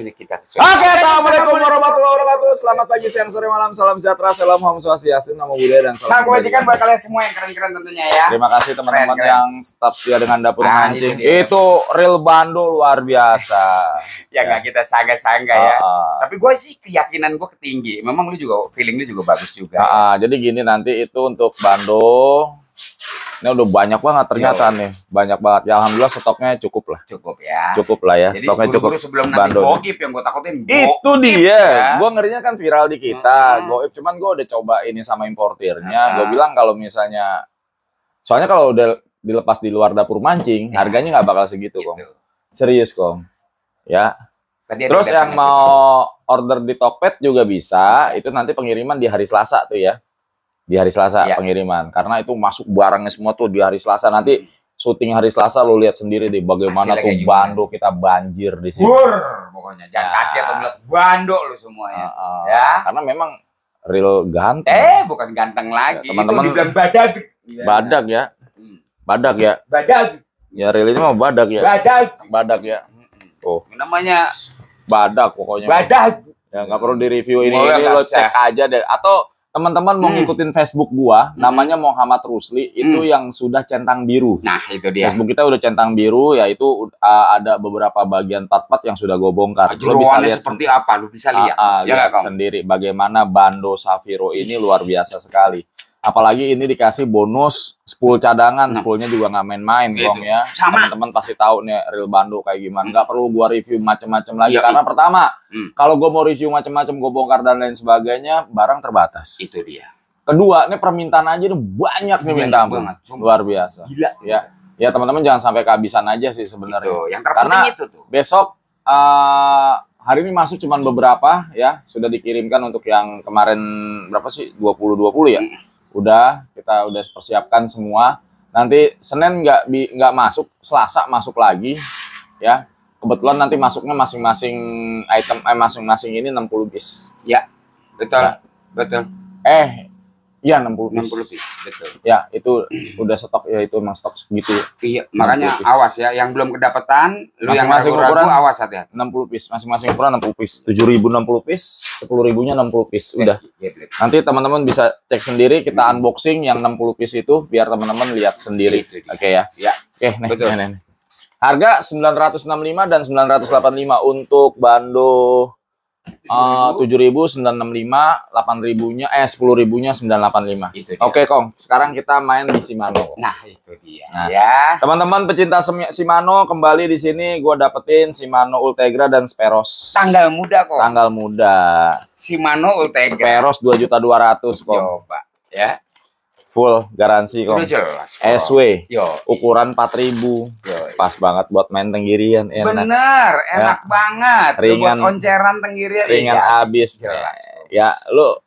ini kita. Oke, okay, assalamualaikum warahmatullahi wabarakatuh. Selamat pagi, siang, sore, malam. Salam sejahtera, salam Om swastiastu, nama budaya dan salam. Salam kebajikan buat kalian semua yang keren-keren tentunya ya. Terima kasih teman-teman yang tetap setia dengan dapur ah, mancing. Itu, itu real Bandung luar biasa. ya nggak ya. kita sangka uh, ya. Tapi gue sih keyakinan gue ketinggi. Memang lu juga feeling lu juga bagus juga. Uh, ya. uh, jadi gini nanti itu untuk Bandung ini udah banyak banget ternyata Yo. nih, banyak banget. Ya alhamdulillah stoknya cukup lah. Cukup ya. Cukup lah ya, Jadi, stoknya guru -guru cukup. sebelum nanti goib yang gue takutin Itu dia. Ya. Gue ngerinya kan viral di kita, hmm. goib. Cuman gue udah coba ini sama importirnya. Hmm. Gue bilang kalau misalnya, soalnya kalau udah dilepas di luar dapur mancing, ya. harganya nggak bakal segitu, gitu. Serius, kok. Ya. Tadi Terus yang mau itu. order di Tokped juga bisa. bisa. Itu nanti pengiriman di hari Selasa tuh ya di hari Selasa ya. pengiriman karena itu masuk barangnya semua tuh di hari Selasa nanti hmm. syuting hari Selasa lo lihat sendiri deh bagaimana Hasilnya tuh Bando kita banjir di sini. Bur, pokoknya jangan ya. kaget atau melihat Bando lo semuanya. Uh, uh, ya. Karena memang real ganteng. Eh, bukan ganteng ya, lagi. Teman-teman iya. ya, badak. Hmm. Badak ya. Badak ya. Badak. Ya real ini mah badak ya. Badak. Badak ya. Hmm. Oh. Namanya badak pokoknya. Badak. Ya nggak perlu direview ini, ini lo cek aja deh atau teman-teman mau hmm. ngikutin Facebook gua, hmm. namanya Muhammad Rusli, itu hmm. yang sudah centang biru. Nah, itu dia. Facebook kita udah centang biru, yaitu uh, ada beberapa bagian part yang sudah gue bongkar. Lu bisa lihat seperti apa, lu bisa ah, lihat. Uh, uh, ya lihat sendiri bagaimana Bando Safiro ini luar biasa sekali apalagi ini dikasih bonus 10 cadangan, 10-nya nah. juga nggak main-main, dong nah, ya. Teman-teman pasti tahu nih Real Bando kayak gimana. Nggak hmm. perlu gua review macam-macam lagi ya, karena itu. pertama, hmm. kalau gua mau review macam-macam, gua bongkar dan lain sebagainya, barang terbatas. Itu dia. Kedua, ini permintaan aja udah banyak nih minta ampun. Luar biasa. Gila. Ya. Ya, teman-teman jangan sampai kehabisan aja sih sebenarnya. Yang karena itu tuh. Besok uh, hari ini masuk cuma beberapa ya, sudah dikirimkan untuk yang kemarin berapa sih? 20 20 ya. Hmm udah kita udah persiapkan semua nanti Senin nggak nggak masuk Selasa masuk lagi ya kebetulan nanti masuknya masing-masing item eh masing-masing ini 60 piece ya betul ya. betul eh Iya 60 piece. 60 piece, betul. Ya itu udah stok ya itu emang stok segitu. Ya. Iya, makanya piece. awas ya yang belum kedapatan, lu masing -masing yang ragu-ragu awas hati-hati. 60 piece, masing-masing ukuran 60 piece. 60 piece, 10000-nya 60 piece iya, udah. Ya, yeah, Nanti teman-teman bisa cek sendiri kita hmm. unboxing yang 60 piece itu biar teman-teman lihat sendiri. Oke okay, ya. Iya. Oke, okay, nih, betul. nih, nih. Harga 965 dan 985 untuk bando Eh, tujuh ribu sembilan enam lima delapan ribunya eh sepuluh ribunya sembilan delapan lima oke kong sekarang kita main di Shimano nah itu dia nah, ya teman-teman pecinta Shimano kembali di sini gue dapetin Shimano Ultegra dan Speros tanggal muda kok tanggal muda Shimano Ultegra Speros dua juta dua ratus kong coba ya full garansi kok. jelas. SW. Yo. Ukuran 4000. Yo. Pas banget buat main tenggirian enak. Bener, ya. enak ya. banget. Ringan buat onceran tenggirian. Ringan iya. abis. Jelas. Ya, lu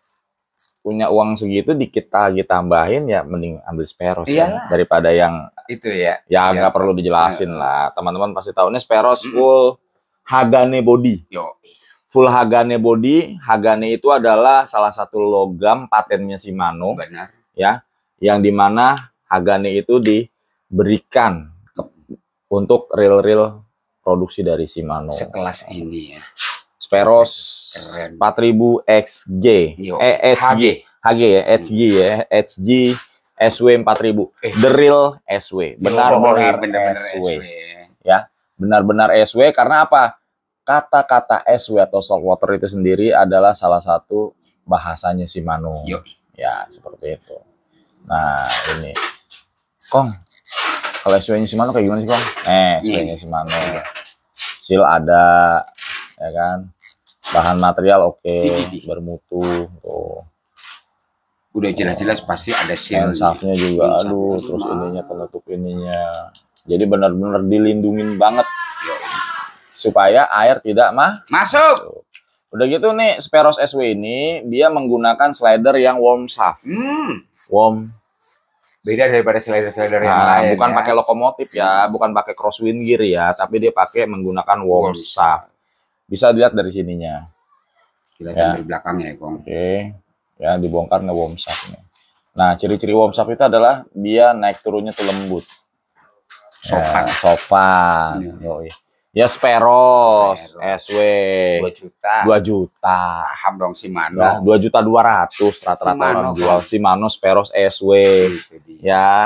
punya uang segitu dikit lagi tambahin ya mending ambil speros ya daripada yang itu ya. Ya nggak iya. perlu dijelasin ya. lah. Teman-teman pasti tahu ini speros full Hagane body. Yo. Full Hagane body, Hagane itu adalah salah satu logam patennya Shimano. Benar. Ya yang dimana Hagane itu diberikan ke, untuk real-real produksi dari Shimano. Sekelas ini ya. Speros 4000 XG. Eh, HG. HG ya, HG hmm. ya, HG SW 4000. Eh. The real SW. Oh, iya, benar-benar SW. SW. Ya, benar-benar SW karena apa? Kata-kata SW atau salt water itu sendiri adalah salah satu bahasanya Shimano. Yo. Ya, seperti itu. Nah, ini. Kong, kalau SW-nya Shimano kayak gimana sih, Kong? Eh, SW-nya iya. Shimano. Seal ada, ya kan? Bahan material oke, okay. bermutu, tuh. Gitu. Udah jelas-jelas pasti ada seal. Safnya juga, aduh, terus ininya penutup ininya. Jadi benar-benar dilindungin banget supaya air tidak mah masuk. Udah gitu nih Speros SW ini dia menggunakan slider yang warm shaft. Hmm. Warm. Beda daripada slider-slider nah, yang lain. Bukan ya. pakai lokomotif ya, bukan pakai crosswind gear ya, tapi dia pakai menggunakan warm, warm. shaft. Bisa dilihat dari sininya. Kita ya. dari belakangnya ya, Kong. Oke. Okay. Ya, dibongkar nge warm shaftnya. Nah, ciri-ciri warm shaft itu adalah dia naik turunnya tuh lembut. Sopan. Ya, sopan. Hmm. iya. Ya Speros, Speros. SW 2 juta. 2 juta. Paham dong Simano. Ya, 2 juta 200 rata-rata orang jual Simano Speros SW. Iya, ya.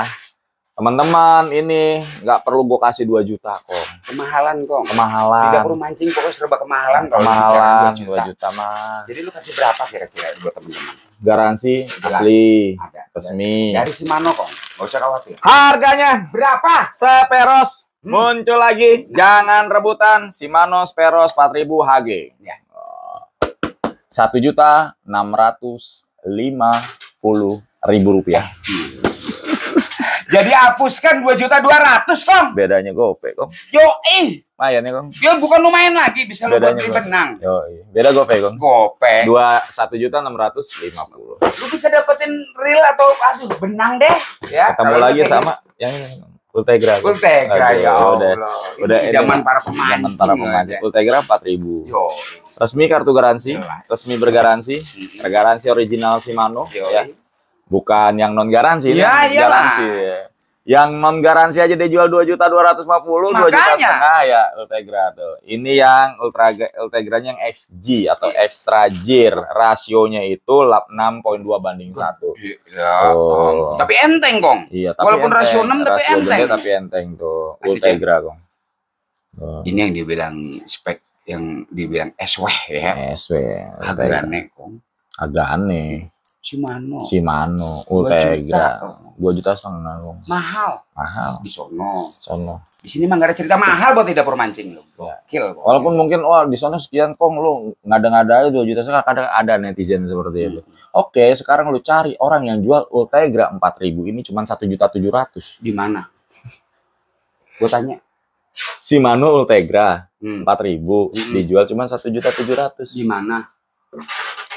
Teman-teman ini nggak perlu gue kasih 2 juta kok. Kemahalan kok. Kemahalan. Tidak perlu mancing pokoknya serba kemahalan kalau Kemahalan 2 juta. 2 juta mah. Jadi lu kasih berapa kira-kira buat teman-teman? Garansi asli. Ada. Resmi. Dari Simano kok. Gak usah khawatir. Harganya berapa? Speros Hmm. Muncul lagi, jangan rebutan Shimano Speros 4000 HG. Ya. Satu juta enam ratus lima puluh ribu rupiah. Jadi hapuskan dua juta dua ratus kong. Bedanya gope kong. Yo ih. Mayan ya kong. Yo bukan lumayan lagi bisa lu buat beli benang. Yo iya. Beda gope kong. Gope. Dua satu juta enam ratus lima puluh. Lu bisa dapetin real atau aduh benang deh. Ya. Ketemu lagi sama gitu. yang ini. Ultegra. Ultegra ya Allah. Udah, ini udah zaman para pemancing. Zaman para pemancing. Ya. Ultegra 4000. Yo. Resmi kartu garansi, Jelas. resmi bergaransi, bergaransi original Shimano ya. Bukan yang non ya, garansi, ya, ini garansi. Ya yang non garansi aja dia jual dua juta dua ratus lima puluh dua juta setengah ya Ultegra tuh ini yang Ultra Ultegra yang XG atau extra Gear rasionya itu lap enam poin dua banding satu ya, oh. tapi enteng kong iya tapi walaupun enteng. rasio enam tapi rasio enteng tapi enteng tuh Ultegra kong oh. ini yang dibilang spek yang dibilang SW e, ya SW e, agak aneh kong agak aneh Shimano. Shimano, oh, Ultegra. Dua juta setengah dong. Mahal. Mahal. Di sono. Sono. Di sini mah gak ada cerita mahal buat tidak mancing lu. Ya. Walaupun mungkin wah oh, di sono sekian kong lu ngada-ngada aja dua juta setengah kadang ada netizen seperti hmm. itu. Oke, sekarang lu cari orang yang jual Ultegra empat ribu ini cuma satu juta tujuh ratus. Di mana? Gue tanya. Shimano Ultegra hmm. empat hmm. ribu hmm. dijual cuma satu juta tujuh ratus. Di mana?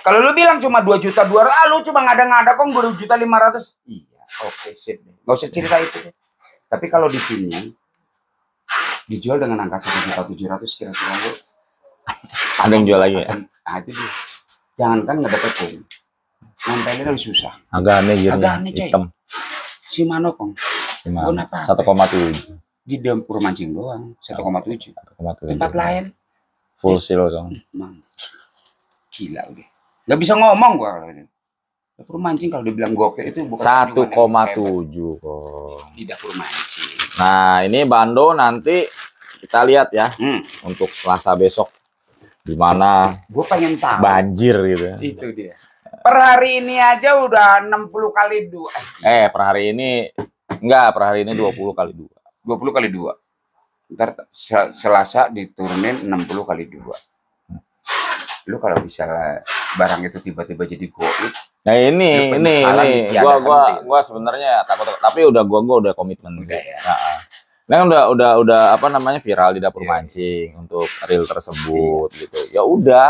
Kalau lu bilang cuma dua juta dua ah, lu cuma ngada-ngada kok dua juta lima ratus. Iya, oke okay, sip. Gak usah cerita itu Tapi kalau di sini dijual dengan angka satu juta tujuh ratus kira-kira lu ada yang jual lagi ya? Nah, itu dia. Jangankan pun. nampelinnya lebih susah. Agak aneh gitu. Agak aneh hitam. Si kok? Si Satu koma tujuh. Di dempur mancing doang. Satu koma tujuh. Tempat lain. Full seal dong. Hmm, Gila udah. Gak bisa ngomong gua kalau ini. Dapur mancing kalau dibilang goke itu satu koma tujuh kok. tidak perlu mancing. Nah, ini bando nanti kita lihat ya. Hmm. Untuk Selasa besok gimana? Gue pengen tahu. Banjir gitu. Ya. Itu dia. Per hari ini aja udah 60 kali dua. Eh, iya. eh, per hari ini enggak, per hari ini hmm. dua 20 kali dua. dua puluh kali dua. Ntar Selasa diturunin puluh kali dua. Hmm. Lu kalau bisa barang itu tiba-tiba jadi goib. Nah ini ini ini gua gua penting. Gitu. gua sebenarnya takut tapi udah gua gua udah komitmen. Udah ya. Nah, nah udah udah udah apa namanya viral di dapur yeah. mancing untuk reel tersebut yeah. gitu. Ya udah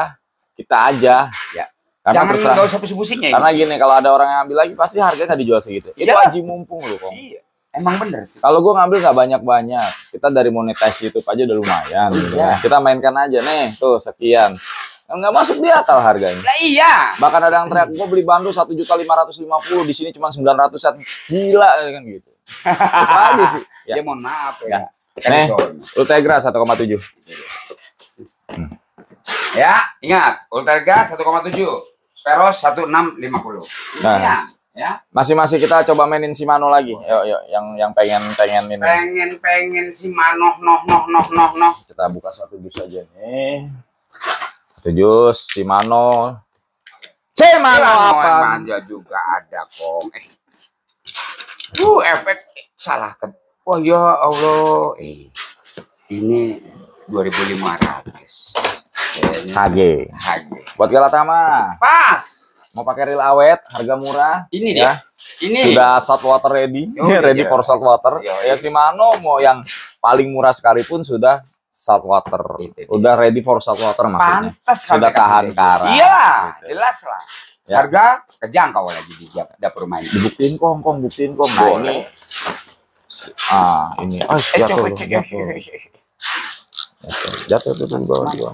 kita aja. Ya. Karena Jangan terserah, usah pusing-pusingnya. Karena ini. gini kalau ada orang yang ambil lagi pasti harganya nggak dijual segitu. Itu wajib iya. aji mumpung loh kok Iya. Emang bener sih. Kalau gue ngambil nggak banyak-banyak, kita dari monetasi itu aja udah lumayan. Oh, gitu. Iya. Ya. Kita mainkan aja nih, tuh sekian. Oh, nggak masuk di akal harganya. Nah, iya. Bahkan ada yang teriak, gue beli bando satu juta lima ratus lima puluh, di sini cuma sembilan ratus satu. gila ya kan gitu. Itu sih. Ya. ya mohon maaf ya. ya. Nih, Ultegra satu koma tujuh. Hmm. Ya, ingat, Ultegra satu koma tujuh, Peros satu enam lima puluh. Nah. Iya, ya. Masih-masih kita coba mainin si lagi. Yuk, yuk, yang yang pengen pengen ini. Pengen pengen si noh noh noh noh noh. Kita buka satu dus aja nih. Setuju, Shimano. Shimano, apa? Manja juga ada, kok. Eh. Uh, efek eh, salah kan. Wah, ya Allah. Eh. Ini 2500. HG. HG. Buat Galatama. Pas. Mau pakai reel awet, harga murah. Ini ya. dia. Ini. Sudah salt water ready. Oh, ready iya. for salt water. Iya, ya, iya. Ya Shimano mau yang paling murah sekalipun sudah water. Itu, iya, iya, iya. Udah ready for water maksudnya. Pantes Sudah tahan karat. Iya, gitu. jelas lah. Ya. Harga terjangkau lagi di dapur main. Buktiin kong, kong, buktiin kong. Nah, ini. Ah, ini. oh jatuh, jatuh. Jatuh, jatuh tuh dari bawah dua.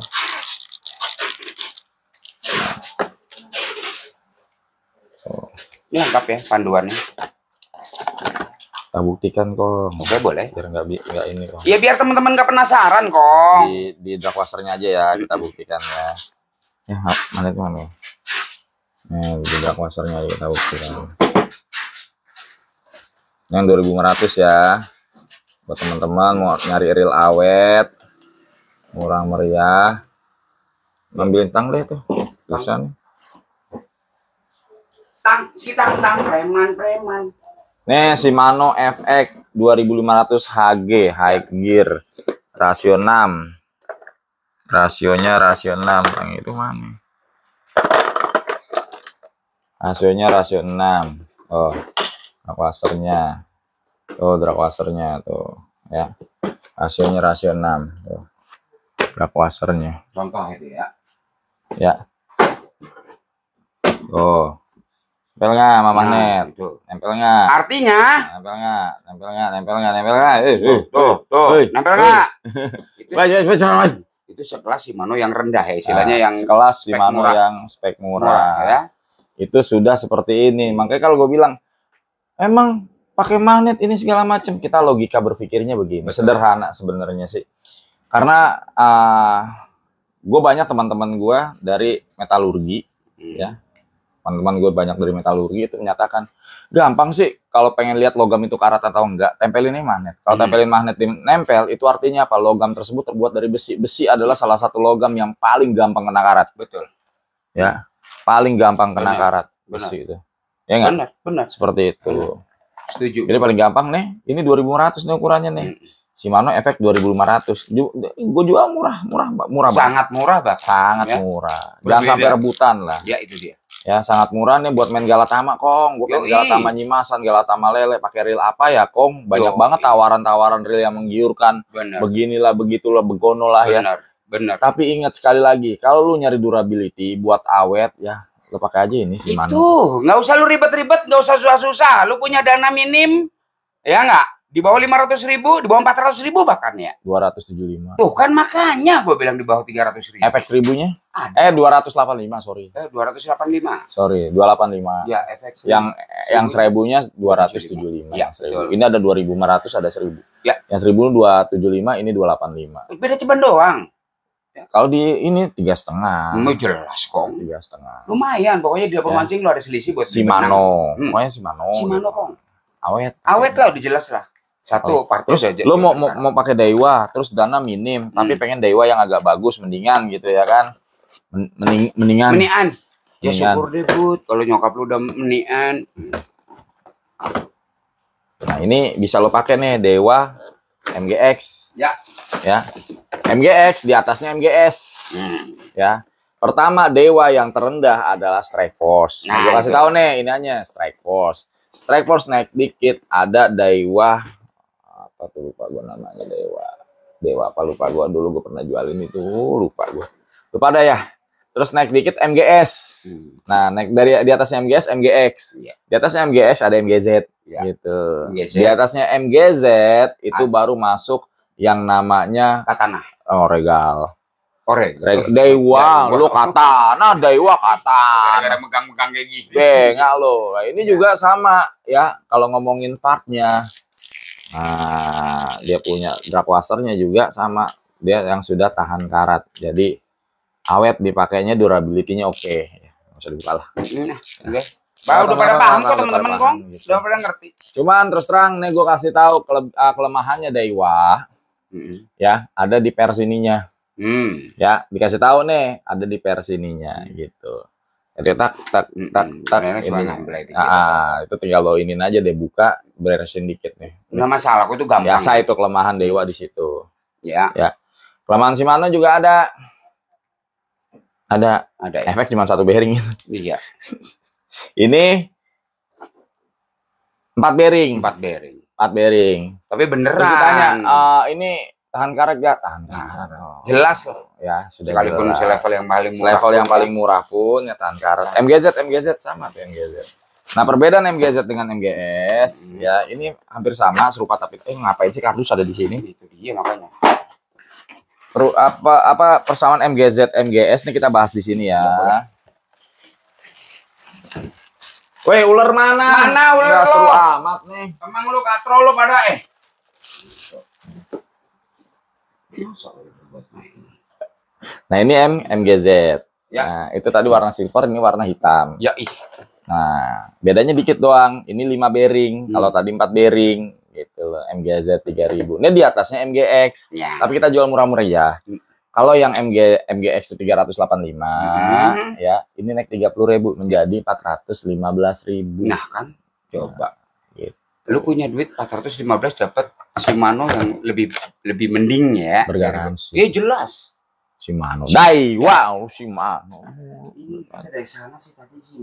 Ini lengkap ya panduannya tak buktikan kok oke boleh biar nggak nggak ini kok ya biar teman-teman nggak penasaran kok di di dark aja ya kita buktikan ya ya mana itu mana nah di dark wasernya aja kita buktikan yang 2500 ya buat teman-teman mau nyari real awet murah meriah bintang deh tuh Pesan. tang si tang tang preman preman Nih Shimano FX 2500 HG High Gear rasio 6. Rasionya rasio 6. Yang itu mana? Rasionya rasio 6. Oh, drakwasernya. Oh, drakwasernya tuh, ya. Rasionya rasio 6 tuh. Drakwasernya. Contoh itu ya. Ya. Oh. Nempel nggak sama magnet? Nah, gitu. Nempel nggak? Artinya? Nempel nggak? Nempel nggak? Nempel nggak? Nempel nggak? Eh, eh tuh, tuh, eh, eh. nempel nggak? Itu, itu sekelas Shimano yang rendah ya, istilahnya nah, yang sekelas Shimano murah. yang spek murah. murah ya? Itu sudah seperti ini. Makanya kalau gue bilang, emang pakai magnet ini segala macam. Kita logika berpikirnya begini. Betul. Sederhana sebenarnya sih. Karena uh, ah, gue banyak teman-teman gue dari metalurgi, hmm. ya teman-teman gue banyak dari metalurgi itu menyatakan gampang sih kalau pengen lihat logam itu karat atau enggak tempelin ini magnet kalau hmm. tempelin magnet di nempel itu artinya apa logam tersebut terbuat dari besi besi adalah salah satu logam yang paling gampang kena karat betul ya paling gampang kena benar. karat besi benar. itu ya enggak benar benar seperti itu benar. setuju jadi paling gampang nih ini 2500 nih ukurannya nih hmm. Shimano efek 2500. Gue jual murah, murah, murah banget. murah, Bang. Sangat ya. murah. Jangan sampai rebutan lah. Ya, itu dia. Ya, sangat murah nih buat main Galatama, Kong. Gue pengen Galatama Nyimasan, Galatama Lele, pakai reel apa ya, Kong? Banyak Yo, banget tawaran-tawaran reel yang menggiurkan. Bener. Beginilah, begitulah, begono lah ya. Bener. Bener. Tapi ingat sekali lagi, kalau lu nyari durability buat awet ya, lu pakai aja ini sih Itu, nggak usah lu ribet-ribet, nggak usah susah-susah. Lu punya dana minim, ya nggak? Di bawah 500 ribu, di bawah 400 ribu bahkan ya. 275. Tuh kan makanya gue bilang di bawah 300 ribu. Efek seribunya? Ada. Eh 285 sorry. Eh 285. Sorry 285. Ya efek. seribu. Yang seribu. Ya, yang seribunya 275. Ya, seribu. Ini ada 2500 ada seribu Ya. Yang seribu 275 ini 285. Beda ceban doang. Ya. Kalau di ini tiga setengah. mau hmm, jelas kong. Tiga setengah. Lumayan, pokoknya di pemancing ya. lo ada selisih buat Simano. Hmm. Pokoknya Simano. Simano kong. Awet. Awet lah, udah jelas lah satu oh. partai terus aja lo mau kan. mau, mau pakai Daiwa terus dana minim hmm. tapi pengen Daiwa yang agak bagus mendingan gitu ya kan Mening, mendingan ya, mendingan ya syukur deh bud kalau nyokap lu udah mendingan nah ini bisa lo pakai nih Dewa MGX ya ya MGX di atasnya MGS hmm. ya pertama Dewa yang terendah adalah Strike Force nah, gue kasih tahu nih ini hanya Strike Force Strike Force naik dikit ada Daiwa apa tuh lupa gue namanya dewa dewa apa lupa gue dulu gue pernah jualin itu oh, lupa gue lupa ada ya terus naik dikit MGS hmm. nah naik dari di atasnya MGS MGX iya. di atasnya MGS ada MGZ yeah. gitu MGZ. di atasnya MGZ itu ah. baru masuk yang namanya katana oh regal Oreg. Oh, dewa, lu kata, nah Dewa kata. Ada megang-megang kayak gitu. Bengak lo. Nah, ini juga sama ya kalau ngomongin partnya. Nah, dia punya drag washernya juga sama dia yang sudah tahan karat. Jadi awet dipakainya durability-nya oke. Okay. Ya, usah dibuka lah. Nah, udah pada paham kok teman-teman kong, gitu. pada ngerti. Cuman terus terang nih gue kasih tahu kele ah, kelemahannya Daiwa, mm -hmm. ya ada di persininya. Hmm. Ya dikasih tahu nih ada di persininya gitu. Nanti tak tak tak tak. Ini, ah, ah, itu tinggal lo ini aja deh buka beresin dikit nih. Enggak masalah, aku itu gampang. Biasa itu kelemahan Dewa di situ. Ya. Ya. Kelemahan si mana juga ada. Ada ada ya. efek cuma satu bearing. Iya. ini empat bearing. Empat bearing. Empat bearing. Tapi beneran. Terus ditanya, uh, ini tahan karet gak tahan nah, karet nah. oh. jelas loh. ya sudah sekalipun jelas. level yang paling murah level yang paling ya. murah pun ya tahan karet nah. MGZ MGZ sama tuh MGZ nah perbedaan MGZ dengan MGS hmm. ya ini hampir sama serupa tapi eh ngapain sih kardus ada di sini itu dia makanya Peru, apa apa persamaan MGZ MGS nih kita bahas di sini ya. Iya, Woi ular mana? Mana ular lo? seru amat nih. Emang lu katrol lu pada eh. Iya, nah ini M MGZ. Ya. Nah, itu tadi warna silver, ini warna hitam. Ya ih. Nah bedanya dikit doang. Ini lima bearing, hmm. kalau tadi empat bearing gitu loh. MGZ 3000. Ini di atasnya MGX. Ya. Tapi kita jual murah-murah ya. Hmm. Kalau yang MG MGX itu 385 hmm. ya, ini naik 30.000 menjadi 415.000. Nah kan. Coba lu punya duit 415 dapat Shimano yang lebih lebih mending ya bergaransi iya jelas Shimano Dai wow Shimano iya, dari sana sih tadi sih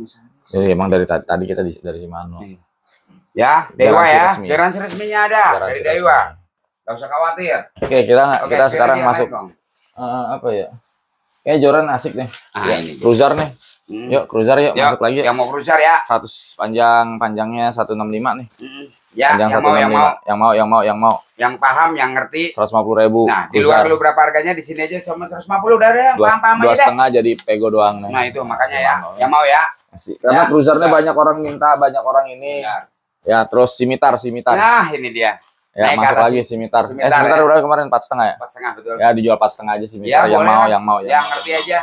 jadi emang dari tadi kita dari Shimano iya. ya Dewa ya resmi. garansi resminya ada garansi dari Dewa Gak usah khawatir oke kita oke, kita sekarang masuk uh, apa ya kayak eh, Joran asik nih ah, ya, ini. Ruzar nih Hmm. Yuk, cruiser yuk, yuk, masuk lagi. Yang mau cruiser ya. 100 panjang, panjangnya 165 nih. Hmm. Ya, panjang yang 165. mau, yang mau. Yang mau, yang mau, yang paham, yang ngerti. 150.000. ribu. Nah, cruiser. di luar lu berapa harganya, di sini aja cuma 150 udah deh, paham-paham aja setengah jadi pego doang nih. Nah, itu makanya ya, yang mau ya. Masih. Karena ya, cruisernya banyak orang minta, banyak orang ini. Benar. Ya, terus simitar, simitar. Nah, ini dia. Ya, Naik masuk lagi simitar. simitar eh, simitar ya. udah kemarin empat setengah ya? Empat setengah, betul. Ya, dijual empat setengah aja simitar. Ya, yang mau, yang mau. Ya. Yang ngerti aja.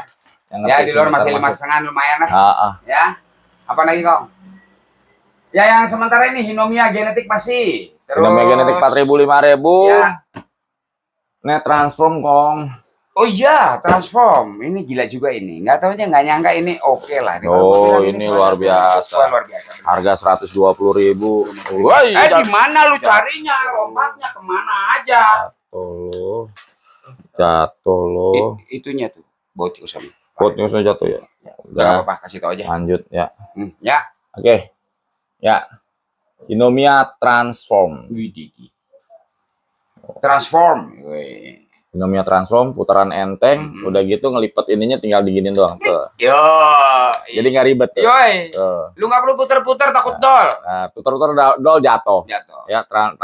Yang ya di luar masih lima setengah lumayan lah. Ah, ah. Ya. Apa lagi kong? Ya yang sementara ini Hinomia genetik pasti Terus... Hinomia genetik lima ribu. Ya. Net transform kong. Oh iya, transform. Ini gila juga ini. Enggak tahu aja nggak nyangka ini oke okay lah. Ini oh, ini, ini luar biasa. luar biasa. Harga 120 ribu. Wah, eh, di iya. mana lu carinya? Lompatnya kemana aja? Jatuh lo. Jatuh lo. It, itunya tuh. Bocil sama. Quote sudah jatuh ya. ya udah. apa, apa kasih tau aja. Lanjut ya. Hmm, ya. Oke. Okay. Ya. Inomia transform. Transform. Inomia transform putaran enteng, mm -hmm. udah gitu ngelipat ininya tinggal diginin doang. Tuh. Yo. Iya. Jadi nggak ribet. Tuh. Yoi. Tuh. Lu nggak perlu puter-puter takut ya. dol. Nah, puter-puter dol jatuh. Jatuh. Ya, tra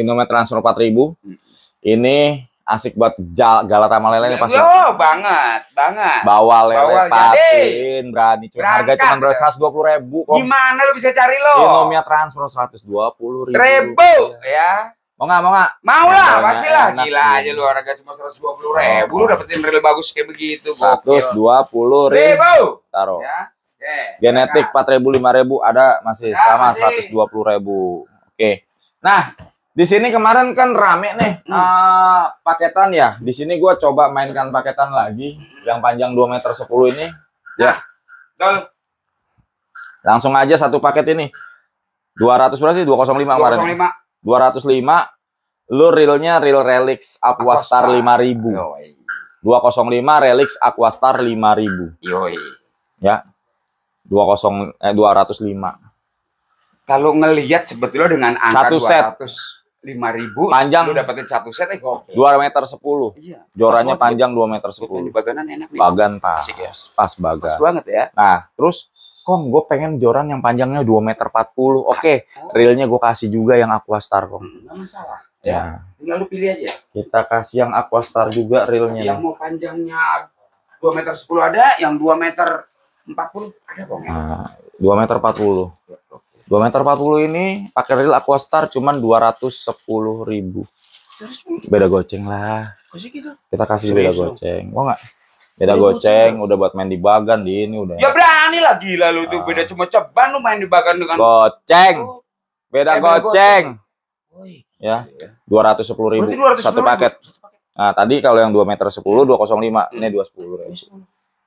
Inomia transform 4000. Mm -hmm. Ini asik buat galata sama lele pas oh, banget banget bawa lele patin berani cuy harga cuma berapa seratus dua puluh ribu kok gimana lo bisa cari lo Indomie transfer seratus dua puluh ribu iya. ya mau nggak mau nggak mau lah pasti lah gila aja lu harga cuma seratus dua puluh ribu lu dapetin real bagus kayak begitu seratus dua puluh ribu taruh ya. Okay, ya, genetik empat ribu lima ribu ada masih ya, sama seratus dua puluh ribu oke okay. nah di sini kemarin kan rame nih uh, paketan ya. Di sini gue coba mainkan paketan lagi yang panjang 2 meter 10 ini. Ya. Nah, Langsung aja satu paket ini. 200 berapa sih? 205, kemarin. 205. 205. Lu realnya real Relix Aquastar, 5000. 205 Relix Aquastar 5000. Yoi. Ya. 20 eh 205 kalau ngelihat sebetulnya dengan angka satu set. 200 lima ribu panjang lu dapetin satu set eh gokil dua meter sepuluh iya. jorannya panjang dua meter sepuluh bagan baganan enak nih bagan pas Asik ya? pas bagan pas banget ya nah terus Kong, gue pengen joran yang panjangnya dua meter empat puluh. Oke, oh. realnya reelnya gue kasih juga yang Aquastar, Kong. Hmm, nggak hmm, masalah. Ya. ya. Tinggal lu pilih aja. Kita kasih yang Aquastar juga reelnya. Yang mau panjangnya dua meter sepuluh ada, yang dua meter empat puluh ada, Kong. Ya? Nah, dua Nah, meter empat puluh. Ya, 2 meter 40 ini pakai reel Aquastar cuman 210 ribu. Beda goceng lah. Gitu? Kita kasih beda goceng. Mau nggak? Beda goceng, udah buat main di bagan di ini udah. Ya berani lah gila lu tuh beda ah. cuma ceban lu main di bagan dengan goceng. Oh. Beda eh, goceng. Ya. 210 ribu satu paket. Nah, tadi kalau yang 2 meter 10 205, ini 210 hmm. ribu. Oke.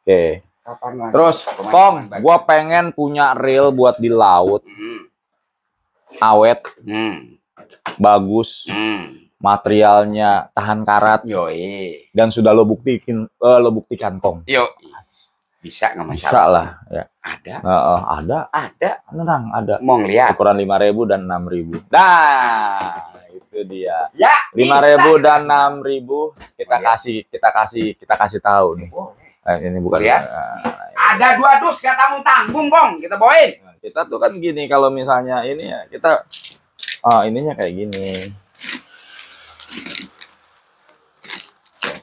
Okay. Kapan lagi? Terus, Kong, gue pengen punya reel buat di laut. Hmm. Awet. Hmm. Bagus. Hmm. Materialnya tahan karat. Yoi. Dan sudah lo buktikan, uh, eh, lo buktikan Kong. Yo. Bisa nggak masalah? Bisa lah. Ya. Ada. Uh, uh, ada. Ada. Tenang, ada. Mau ngeliat? Ukuran ribu dan enam ribu. Nah itu dia. Ya, lima ribu dan enam ribu kita oh, iya. kasih, kita kasih, kita kasih tahu nih eh, ini bukan ya. Nah, ada dua dus gak tanggung tanggung bong kita bawain. Nah, kita tuh kan gini kalau misalnya ini ya kita ah oh, ininya kayak gini.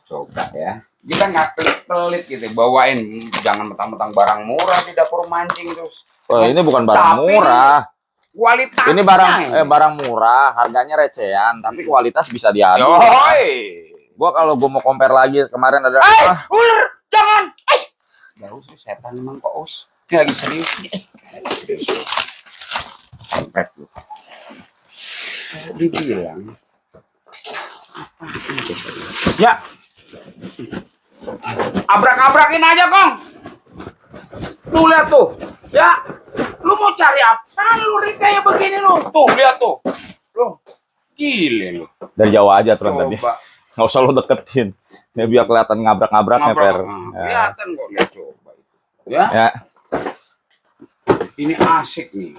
Coba ya. Kita nggak pelit-pelit gitu bawain jangan mentang-mentang barang murah di dapur mancing terus. Oh, ini bukan barang Tapi, murah kualitas ini barang eh, barang murah harganya recehan tapi kualitas bisa diambil Yoi. gua kalau gua mau compare lagi kemarin ada Ay, eh, ah, ular jauh sih setan emang kok us ini lagi serius Sampai iya. lu dibilang ya abrak-abrakin aja kong lu lihat tuh ya lu mau cari apa lu kayak begini lu tuh lihat tuh lu gile lu dari Jawa aja tuh tadi nggak usah lo deketin ya biar kelihatan ngabrak-ngabrak nah, ya per kelihatan kok lihat coba ya, ya. ini asik nih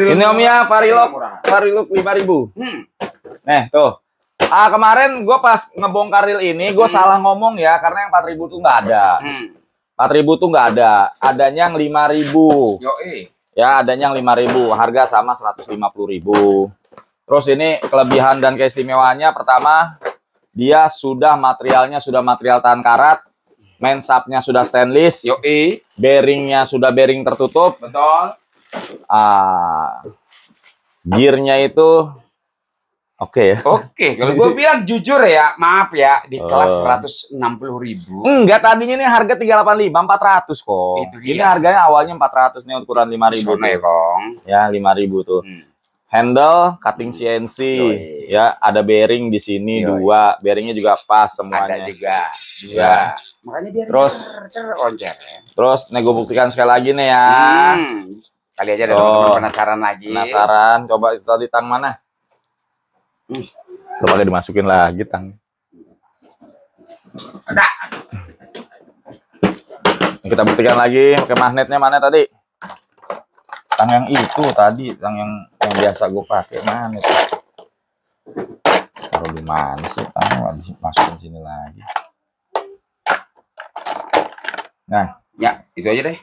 ini om ya varilok varilok lima ribu hmm. nih tuh ah kemarin gue pas ngebongkar reel ini gue hmm. salah ngomong ya karena yang empat ribu tuh nggak ada hmm. empat hmm. ribu tuh nggak ada adanya yang lima ribu Yoi. ya adanya yang lima ribu harga sama seratus lima puluh ribu Terus ini kelebihan dan keistimewaannya pertama dia sudah materialnya sudah material tahan karat, main subnya sudah stainless, yoi, bearingnya sudah bearing tertutup, betul. Ah, gearnya itu oke okay ya. Oke, okay. kalau gue bilang jujur ya, maaf ya di kelas oh. seratus enam puluh ribu. Enggak, tadinya ini harga tiga delapan lima empat ratus kok. Itu Ini harganya awalnya empat ratus nih ukuran lima ribu. nih, ya, kong. Ya lima ribu tuh. Hmm handle cutting CNC hmm. Yoi. ya ada bearing di sini Yoi. dua bearingnya juga pas semuanya ada juga ya, ya. makanya dia terus oncer. ya. terus nih gue buktikan sekali lagi nih ya hmm. kali aja ada oh, penasaran lagi penasaran coba tadi tang mana hmm. coba dia dimasukin lagi tang ada kita buktikan lagi pakai magnetnya mana tadi tang yang itu tadi tang yang yang biasa gue pakai mana itu taruh di mana sih tang masukin sini lagi nah ya itu aja deh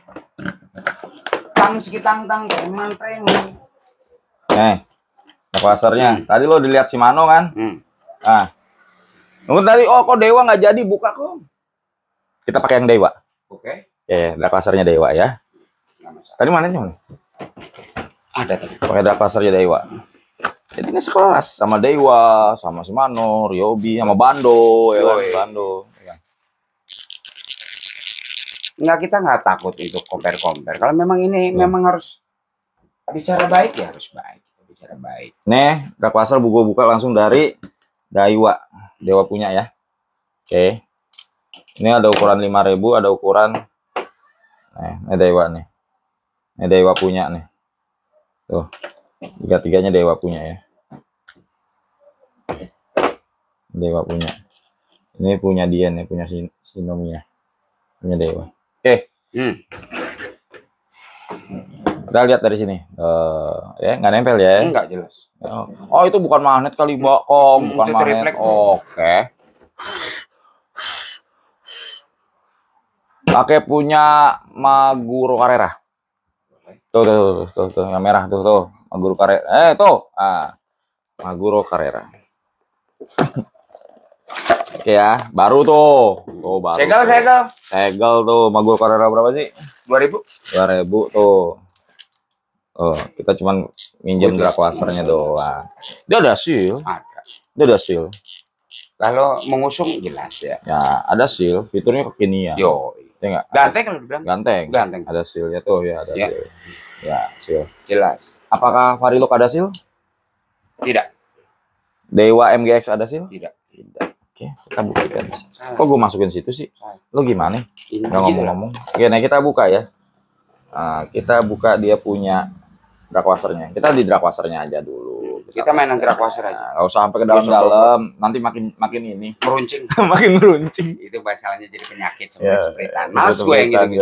tang sekitang tang teman nih eh pasarnya hmm. tadi lo dilihat si Mano kan hmm. ah Nunggu tadi, oh kok Dewa nggak jadi, buka kok. Kita pakai yang Dewa. Oke. Okay. Ya, yeah, Dewa ya. Tadi mana sih? Ada tadi. Pakai dark pasarnya Daiwa. Jadi ini sekelas sama Dewa, sama Shimano, Ryobi, sama Bando, ya kan? Bando. Ya. Kan? Nggak kita nggak takut itu compare compare. Kalau memang ini ya. memang harus bicara baik ya harus baik, bicara baik. Nih, gak Pasar buku buka langsung dari Daiwa, Dewa punya ya. Oke. Ini ada ukuran 5000, ada ukuran Nah, ini Daiwa nih. Ini dewa punya nih. Tuh. Tiga-tiganya dewa punya ya. Dewa punya. Ini punya dia nih, punya sin sinomia. Ya. Punya dewa. Oke. Hmm. Kita lihat dari sini. Uh, ya, nggak nempel ya? Enggak jelas. Oh, oh, itu bukan magnet kali, Mbak. Oh, hmm, bukan magnet. Oke. okay. Pakai punya Maguro Carrera. Tuh, tuh, tuh, tuh, tuh, yang merah tuh, tuh. Maguro karet Eh, tuh. Ah. Maguro Carrera. Oke ya, baru tuh. Tuh oh, baru. Segel, tuh. segel. Segel tuh, Maguro Carrera berapa sih? dua ribu dua ribu tuh. Oh, kita cuman minjem gerak wasernya doang. Dia ada seal. Ada. Dia ada seal. Kalau mengusung jelas ya. Ya, ada seal, fiturnya kekinian. Yo. Ya enggak? Ganteng kalau dibilang. Ganteng. Ganteng. Ada silnya tuh ya, ada ya. seal. Ya, seal. Jelas. Apakah Varilok ada seal? Tidak. Dewa MGX ada seal? Tidak. Tidak. Oke, kita buktikan. Kok gue masukin situ sih? Lo gimana? Gak ngomong-ngomong. Oke, nah kita buka ya. Nah, kita buka dia punya drakwasernya. Kita di drakwasernya aja dulu. Kita mainan gerak wasir aja. Enggak usah sampai ke dalam-dalam, nanti makin makin ini meruncing. makin meruncing. Itu masalahnya jadi penyakit iya, seperti yeah, sepritan. Iya, Mas gue yang gitu.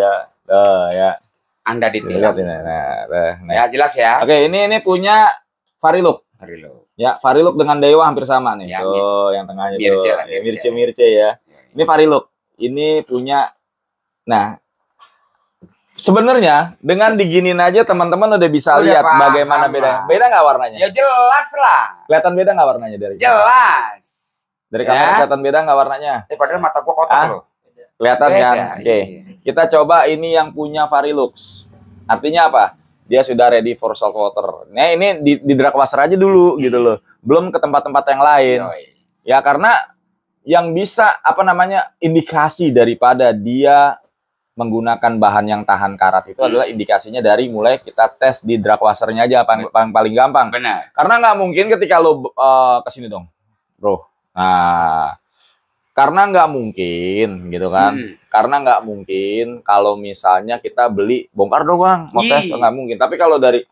ya. Duh, ya. Anda ditilang. Nah, nah, nah. Ya jelas ya. Oke, ini ini punya Fariluk. Fariluk. Ya, Fariluk dengan Dewa hampir sama nih. Ya, tuh, yang tengahnya mirce, tuh. Lah, mirce, ya, mirce, mirce ya. ya. Ini Fariluk. Ini punya Nah, Sebenarnya dengan diginin aja teman-teman udah bisa udah lihat paham, bagaimana beda. bedanya. Beda nggak warnanya? Ya jelas lah. Kelihatan beda nggak warnanya dari? Jelas. Kamar? Dari ya. kelihatan beda nggak warnanya? Eh, padahal mata gua kotor ah? Kelihatan beda, kan? Oke. Okay. Iya. Kita coba ini yang punya Varilux. Artinya apa? Dia sudah ready for salt water. Nah ini di, di drag washer aja dulu gitu loh. Belum ke tempat-tempat yang lain. Yoi. Ya karena yang bisa apa namanya indikasi daripada dia menggunakan bahan yang tahan karat itu adalah hmm. indikasinya dari mulai kita tes di drag washernya aja paling paling, paling gampang. Benar. Karena nggak mungkin ketika lo uh, kesini dong, bro. Nah, karena nggak mungkin gitu kan. Hmm. Karena nggak mungkin kalau misalnya kita beli bongkar doang bang, mau tes nggak mungkin. Tapi kalau dari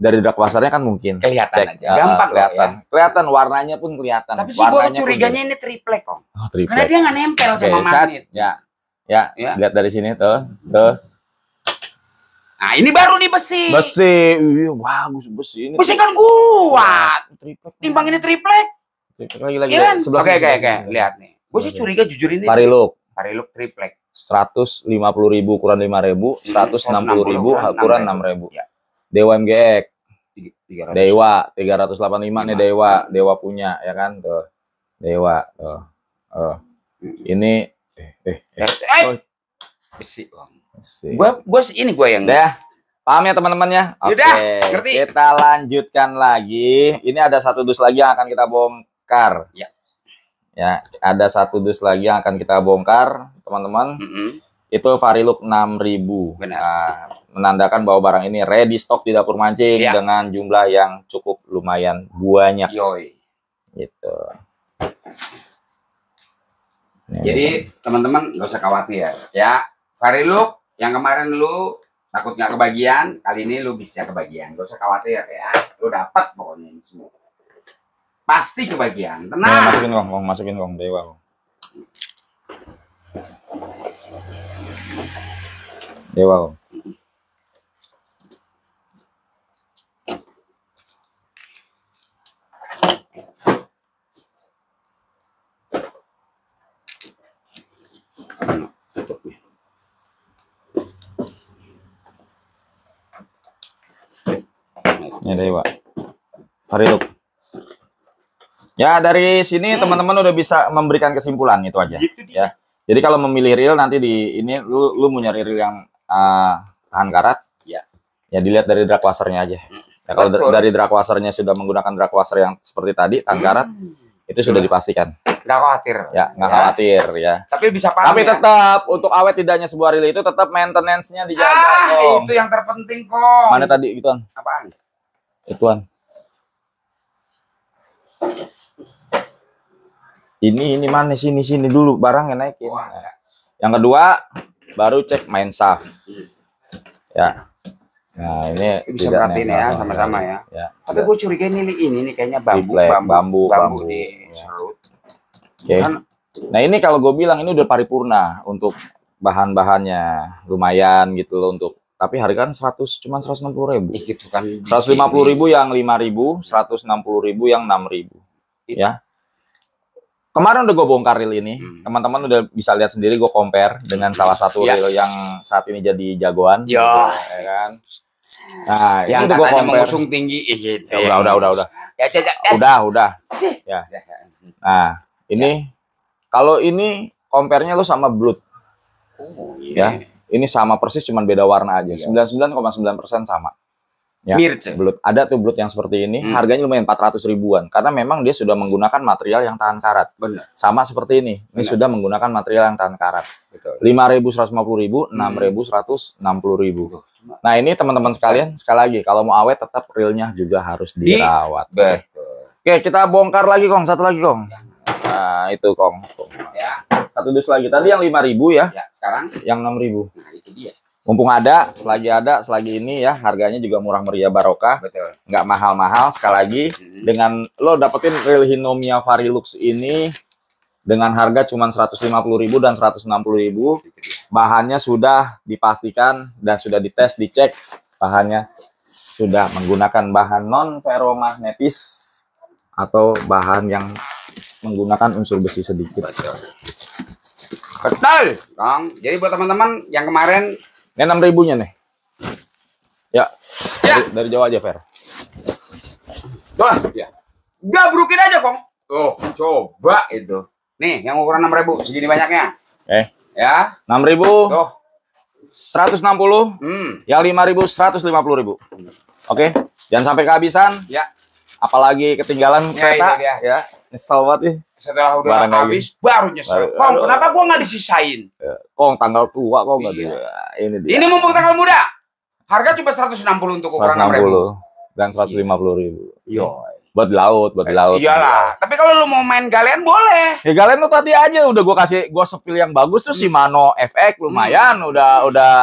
dari drag washernya kan mungkin kelihatan cek, aja. gampang uh, kelihatan. Ya. Kelihatan warnanya pun kelihatan. Tapi sih gue curiganya gitu. ini triplek kok. Oh, triplek. Karena dia nggak nempel okay, sama magnet. Ya. Ya, ya. lihat dari sini tuh, tuh. Nah, ini baru nih besi. Besi. Iya, bagus besi ini. Besi kan kuat. Timbang ini triplek. Triplek lagi lagi. ya, Oke, oke, okay. Lihat nih. Gue sih curiga jujur ini. Pariluk. Pariluk triplek. seratus lima puluh ribu kurang lima ribu, hmm, seratus enam puluh ribu kurang enam ribu. Ya. Dewa MGX. tiga ratus delapan lima nih Dewa, Dewa punya ya kan tuh. Dewa tuh. Uh. Ini eh eh eh, eh. eh. Oh. om ini gue yang dah paham ya teman-temannya oke okay. kita lanjutkan lagi ini ada satu dus lagi yang akan kita bongkar ya ya ada satu dus lagi yang akan kita bongkar teman-teman mm -hmm. itu Varilux 6000 Benar. Nah, menandakan bahwa barang ini ready stock di dapur mancing ya. dengan jumlah yang cukup lumayan banyak Yoi. gitu Ya, Jadi ya. teman-teman nggak usah khawatir ya. Fari lu yang kemarin lu takut nggak kebagian, kali ini lu bisa kebagian. Gak usah khawatir ya. Lu dapat pokoknya ini semua. Pasti kebagian. Ya, tenang. Nah, masukin kong, kong, masukin kong, dewa kong. Dewa kong. Ayan, niya. Ya, Dewa. itu. Ya, dari sini teman-teman hmm. udah bisa memberikan kesimpulan itu aja. Gitu ya. Jadi kalau memilih reel nanti di ini lu lu mau nyari reel yang uh, tahan karat, ya. Ya dilihat dari drag washernya aja. Hmm. Ya, kalau dari drag washernya sudah menggunakan drag washer yang seperti tadi tahan karat, hmm. itu sudah dipastikan. Nggak khawatir. Ya, nggak ya. khawatir ya. Tapi bisa panen. Tapi ya. tetap ya? untuk awet tidaknya sebuah relay itu tetap maintenance-nya dijaga. Ah, kong. itu yang terpenting kok. Mana tadi gituan? Apaan? Ituan. Ini ini mana sini sini dulu barangnya naikin. Wah. Ya. Yang kedua baru cek main shaft. Ya. Nah, ini bisa berarti ya sama-sama ya. ya. Tapi gue curiga ini ini, ini kayaknya bambu, Di bambu, bambu, bambu, bambu, bambu diserut. Ya. Oke. Okay. nah ini kalau gue bilang ini udah paripurna untuk bahan-bahannya lumayan gitu loh untuk tapi harga kan 100 cuman 160 ribu eh, gitu kan 150 ribu yang 5 ribu 160 ribu yang 6 ribu gitu. ya kemarin udah gue bongkar reel ini hmm. teman-teman hmm. udah bisa lihat sendiri gue compare dengan salah satu ya. reel yang saat ini jadi jagoan Yo. Ya. ya kan nah yang itu gue compare mengusung tinggi gitu. ya, udah udah udah udah ya, ya, ya. udah udah ya, ya, ya. nah ini ya. kalau ini compare-nya lu sama Blood. Oh, yeah. Ya. Ini sama persis cuman beda warna aja. Iya. sembilan 99,9% sama. Ya, Mirce. Blood. Ada tuh blood yang seperti ini, hmm. harganya lumayan 400 ribuan karena memang dia sudah menggunakan material yang tahan karat. Benar. Sama seperti ini. Ini Benar. sudah menggunakan material yang tahan karat. Betul. 5.150.000, 6.160.000. Hmm. Nah, ini teman-teman sekalian, sekali lagi kalau mau awet tetap realnya juga harus dirawat. Betul. Oke, kita bongkar lagi, Kong. Satu lagi, Kong. Nah, itu Kong. Ya. Satu dus lagi. Tadi yang 5000 ya. Ya, sekarang yang 6000. Nah, itu dia. Mumpung ada, selagi ada, selagi ini ya, harganya juga murah meriah barokah. Nggak mahal-mahal. Sekali lagi, hmm. dengan lo dapetin real Hinomia Varilux ini dengan harga cuma 150.000 dan 160.000. Bahannya sudah dipastikan dan sudah dites, dicek bahannya sudah menggunakan bahan non ferromagnetis atau bahan yang menggunakan unsur besi sedikit. Betul. Betul, Kang. Jadi buat teman-teman yang kemarin ini enam nya nih. Ya. ya. Dari, dari Jawa aja, Fer. Tuh, ya. Gabrukin aja, Kong. Tuh, coba itu. Nih, yang ukuran 6000 segini banyaknya. Eh. Ya. 6000. Tuh. 160. Hmm. Yang 5000 150.000. Oke. Jangan sampai kehabisan. Ya. Apalagi ketinggalan ya, kereta ya. ya nyesel banget nih. Setelah udah Barang habis lagi. baru nyesel. Baru, kong, kenapa gua nggak disisain? Ya, kong tanggal tua kok nggak iya. Gak ini dia. Ini mumpung tanggal muda. Harga cuma 160 untuk ukuran 160 dan 150 ribu. Yo. Iya. Buat laut, buat eh, laut. Iyalah. Iya. Tapi kalau lu mau main galian boleh. Ya galian lu tadi aja udah gua kasih gua sepil yang bagus tuh hmm. Shimano FX lumayan hmm. udah udah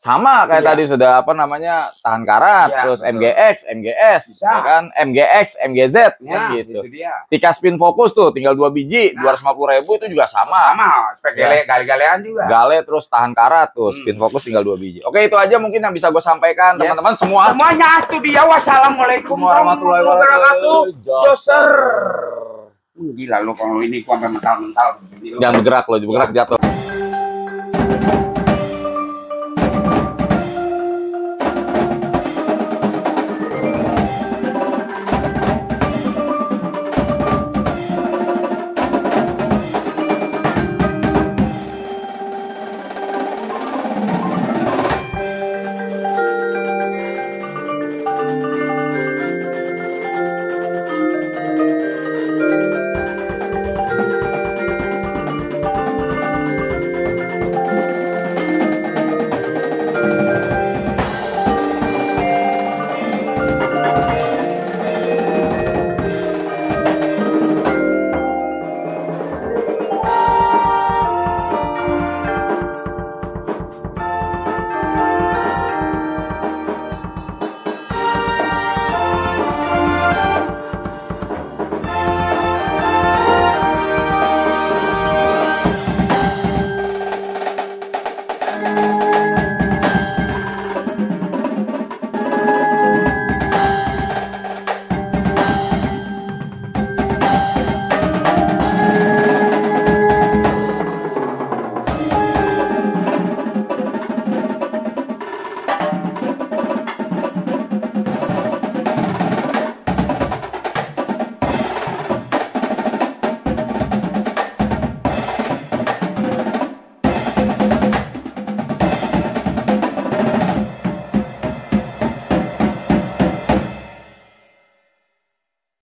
sama kayak iya. tadi sudah apa namanya tahan karat iya, terus betul. MGX MGS Bisa. ya kan MGX MGZ ya, kan gitu, gitu Tika spin fokus tuh tinggal dua biji nah. dua ratus lima puluh ribu itu juga sama sama spek ya. gale galean juga gale terus tahan karat tuh hmm. spin fokus tinggal dua biji oke itu aja mungkin yang bisa gue sampaikan teman-teman semua semuanya itu dia wassalamualaikum warahmatullahi wabarakatuh joser gila lo kalau ini gua mental mental jangan bergerak lo bergerak jatuh